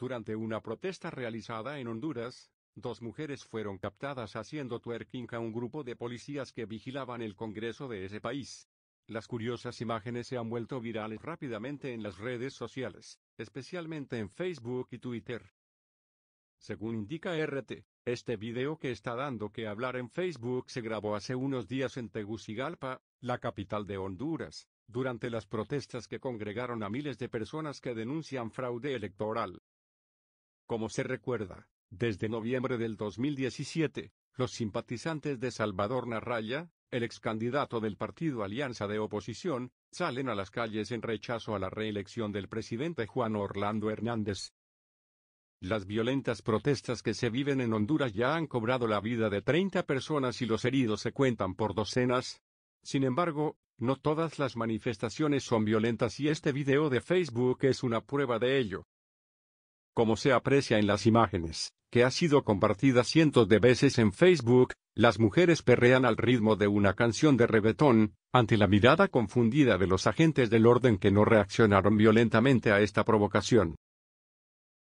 Durante una protesta realizada en Honduras, dos mujeres fueron captadas haciendo twerking a un grupo de policías que vigilaban el Congreso de ese país. Las curiosas imágenes se han vuelto virales rápidamente en las redes sociales, especialmente en Facebook y Twitter. Según indica RT, este video que está dando que hablar en Facebook se grabó hace unos días en Tegucigalpa, la capital de Honduras, durante las protestas que congregaron a miles de personas que denuncian fraude electoral. Como se recuerda, desde noviembre del 2017, los simpatizantes de Salvador Narraya, el ex candidato del partido Alianza de Oposición, salen a las calles en rechazo a la reelección del presidente Juan Orlando Hernández. Las violentas protestas que se viven en Honduras ya han cobrado la vida de 30 personas y los heridos se cuentan por docenas. Sin embargo, no todas las manifestaciones son violentas y este video de Facebook es una prueba de ello. Como se aprecia en las imágenes, que ha sido compartida cientos de veces en Facebook, las mujeres perrean al ritmo de una canción de rebetón, ante la mirada confundida de los agentes del orden que no reaccionaron violentamente a esta provocación.